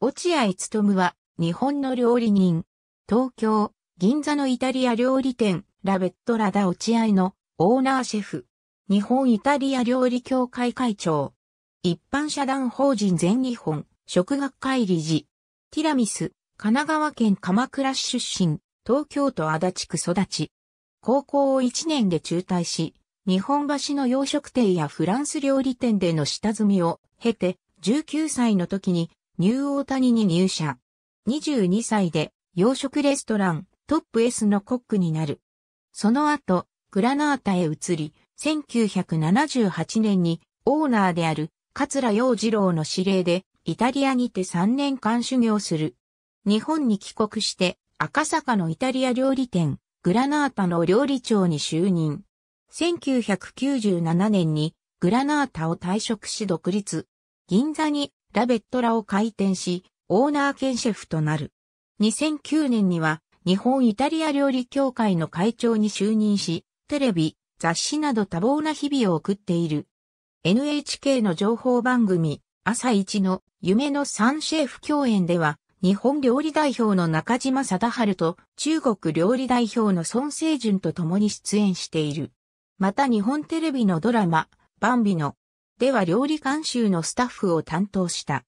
落合勤は、日本の料理人。東京、銀座のイタリア料理店、ラベットラダ落合のオーナーシェフ。日本イタリア料理協会会長。一般社団法人全日本食学会理事。ティラミス、神奈川県鎌倉市出身、東京都足立区育ち。高校を1年で中退し、日本橋の洋食店やフランス料理店での下積みを経て、19歳の時にニューオータニに入社。22歳で洋食レストラントップ S のコックになる。その後、グラナータへ移り、1978年にオーナーである桂洋次郎の指令でイタリアにて3年間修行する。日本に帰国して赤坂のイタリア料理店グラナータの料理長に就任。1997年にグラナータを退職し独立。銀座にラベットラを開店し、オーナー兼シェフとなる。2009年には、日本イタリア料理協会の会長に就任し、テレビ、雑誌など多忙な日々を送っている。NHK の情報番組、朝一の夢の三シェフ共演では、日本料理代表の中島貞治と中国料理代表の孫成順と共に出演している。また日本テレビのドラマ、バンビのでは料理監修のスタッフを担当した。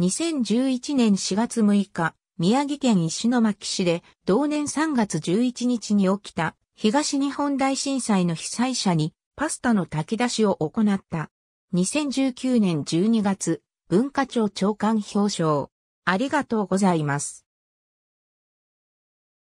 2011年4月6日、宮城県石巻市で同年3月11日に起きた東日本大震災の被災者にパスタの炊き出しを行った。2019年12月、文化庁長官表彰。ありがとうございます。